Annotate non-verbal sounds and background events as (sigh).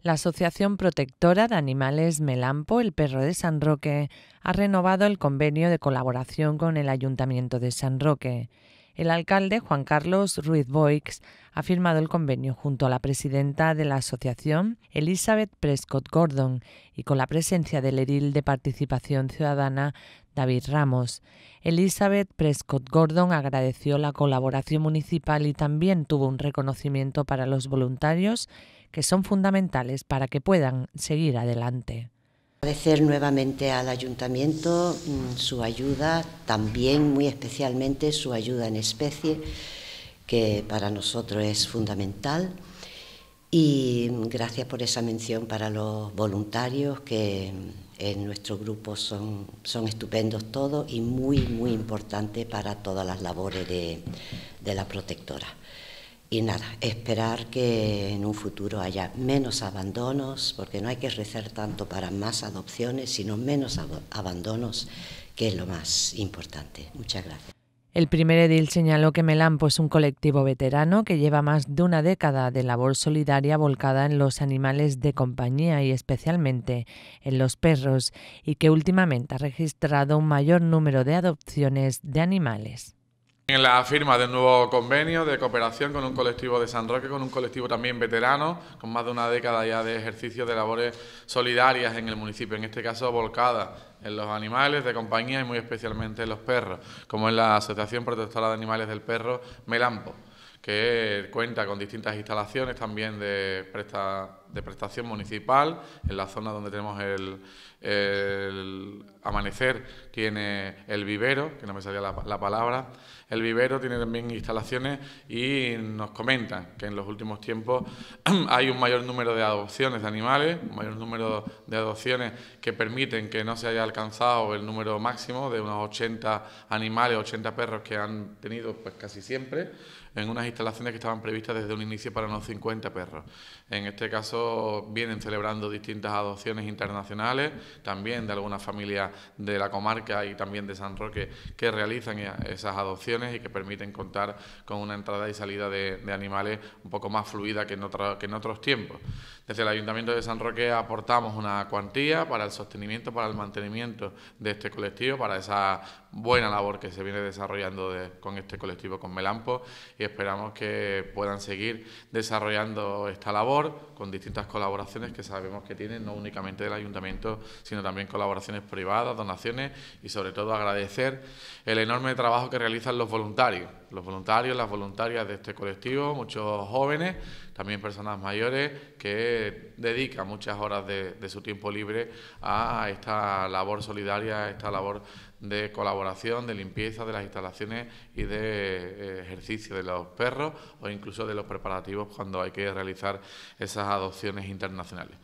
La Asociación Protectora de Animales Melampo, el perro de San Roque, ha renovado el convenio de colaboración con el Ayuntamiento de San Roque. El alcalde Juan Carlos Ruiz Boix ha firmado el convenio junto a la presidenta de la asociación, Elizabeth Prescott Gordon, y con la presencia del edil de Participación Ciudadana, David Ramos. Elizabeth Prescott Gordon agradeció la colaboración municipal y también tuvo un reconocimiento para los voluntarios que son fundamentales para que puedan seguir adelante. Agradecer nuevamente al ayuntamiento mm, su ayuda, también muy especialmente su ayuda en especie, que para nosotros es fundamental. Y mm, gracias por esa mención para los voluntarios, que mm, en nuestro grupo son, son estupendos todos y muy, muy importantes para todas las labores de, de la protectora. Y nada, esperar que en un futuro haya menos abandonos, porque no hay que rezar tanto para más adopciones, sino menos abandonos, que es lo más importante. Muchas gracias. El primer edil señaló que Melampo es un colectivo veterano que lleva más de una década de labor solidaria volcada en los animales de compañía y especialmente en los perros, y que últimamente ha registrado un mayor número de adopciones de animales. En la firma del nuevo convenio de cooperación con un colectivo de San Roque, con un colectivo también veterano, con más de una década ya de ejercicio de labores solidarias en el municipio, en este caso volcada en los animales de compañía y muy especialmente en los perros, como en la Asociación Protectora de Animales del Perro Melampo, que cuenta con distintas instalaciones también de presta de prestación municipal, en la zona donde tenemos el, amanecer tiene el vivero, que no me salía la, palabra, el vivero tiene también instalaciones y nos comentan que en los últimos tiempos (clears throat) hay un mayor número de adopciones de animales, un mayor número de adopciones que permiten que no se haya alcanzado el número máximo de unos 80 animales, 80 perros que han tenido pues casi siempre en unas instalaciones que estaban previstas desde un inicio para unos 50 perros. En este caso vienen celebrando distintas adopciones internacionales, también de algunas familias de la comarca y también de San Roque que realizan e-, esas adopciones y que permiten contar con una entrada y salida de, animales un poco más fluida que en, que en otros tiempos. Desde el Ayuntamiento de San Roque aportamos una cuantía para el sostenimiento, para el mantenimiento de este colectivo, para esa buena labor que se viene desarrollando con este colectivo, con Melampo, y esperamos que puedan seguir desarrollando esta labor con distintas colaboraciones que sabemos que tienen, no únicamente del ayuntamiento, sino también colaboraciones privadas, donaciones y sobre todo agradecer el enorme trabajo que realizan los voluntarios los voluntarios, las voluntarias de este colectivo, muchos jóvenes, también personas mayores que dedican muchas horas de, su tiempo libre a esta labor solidaria, a esta labor de colaboración, de limpieza de las instalaciones y de eh, ejercicio de los perros o incluso de los preparativos cuando hay que realizar esas adopciones internacionales.